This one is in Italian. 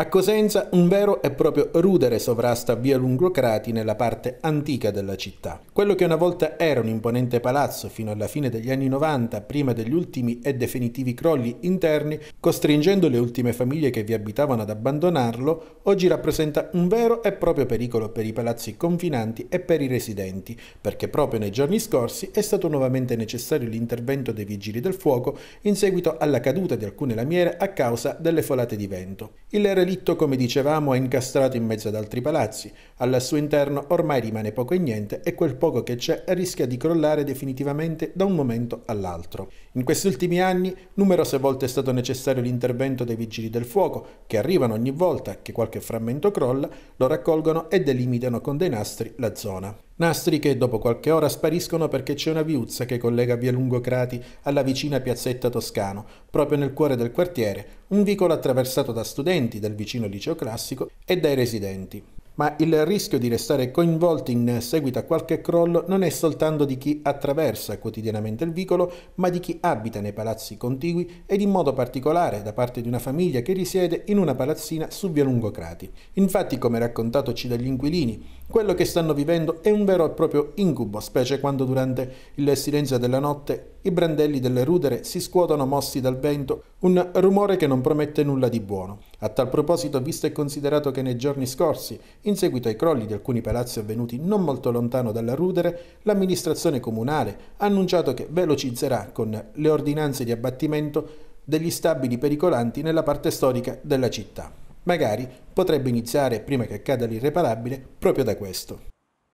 A Cosenza un vero e proprio rudere sovrasta via Lungocrati nella parte antica della città. Quello che una volta era un imponente palazzo fino alla fine degli anni 90, prima degli ultimi e definitivi crolli interni, costringendo le ultime famiglie che vi abitavano ad abbandonarlo, oggi rappresenta un vero e proprio pericolo per i palazzi confinanti e per i residenti, perché proprio nei giorni scorsi è stato nuovamente necessario l'intervento dei vigili del fuoco in seguito alla caduta di alcune lamiere a causa delle folate di vento. Il relitto, come dicevamo, è incastrato in mezzo ad altri palazzi. Al suo interno ormai rimane poco e niente e quel poco che c'è rischia di crollare definitivamente da un momento all'altro. In questi ultimi anni numerose volte è stato necessario l'intervento dei vigili del fuoco, che arrivano ogni volta che qualche frammento crolla, lo raccolgono e delimitano con dei nastri la zona. Nastri che dopo qualche ora spariscono perché c'è una viuzza che collega via Lungocrati alla vicina piazzetta Toscano, proprio nel cuore del quartiere, un vicolo attraversato da studenti del vicino liceo classico e dai residenti ma il rischio di restare coinvolti in seguito a qualche crollo non è soltanto di chi attraversa quotidianamente il vicolo, ma di chi abita nei palazzi contigui ed in modo particolare da parte di una famiglia che risiede in una palazzina su via Lungocrati. Infatti, come raccontatoci dagli inquilini, quello che stanno vivendo è un vero e proprio incubo, specie quando durante il silenzio della notte i brandelli delle rudere si scuotono mossi dal vento, un rumore che non promette nulla di buono. A tal proposito, visto e considerato che nei giorni scorsi, in seguito ai crolli di alcuni palazzi avvenuti non molto lontano dalla Rudere, l'amministrazione comunale ha annunciato che velocizzerà con le ordinanze di abbattimento degli stabili pericolanti nella parte storica della città. Magari potrebbe iniziare, prima che accada l'irreparabile, proprio da questo.